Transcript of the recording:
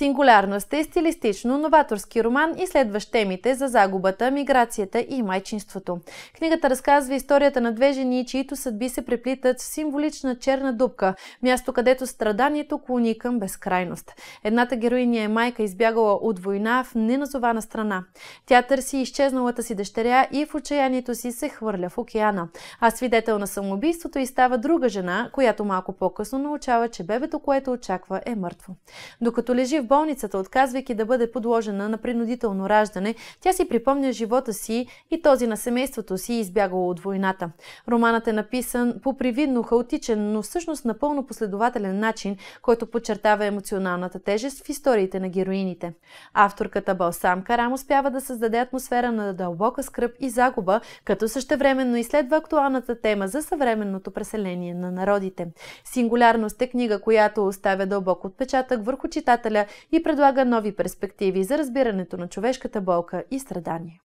Сингулярност е стилистично новаторски роман, изследващ темите за загубата, миграцията и майчинството. Книгата разказва историята на две жени, чието съдби се преплитат в символична черна дупка, място където страданието клони към безкрайност. Едната героиня е майка, избягала от война в неназована страна. Тя търси изчезналата си дъщеря и в отчаянието си се хвърля в океана. А свидетел на самоубийството и става друга жена, която малко по-късно научава, че бебето, което очаква, е мъртво. Докато лежи в болницата, отказвайки да бъде подложена на принудително раждане, тя си припомня живота си и този на семейството си избягало от войната. Романът е написан по привидно хаотичен, но всъщност напълно последователен начин, който подчертава емоционалната тежест в историите на героините. Авторката Балсам Карам успява да създаде атмосфера на дълбока скръп и загуба, като същевременно изследва актуалната тема за съвременното преселение на народите. Сингулярност е книга, която оставя дълбок отпечатък върху читателя и предлага нови перспективи за разбирането на човешката болка и страдание.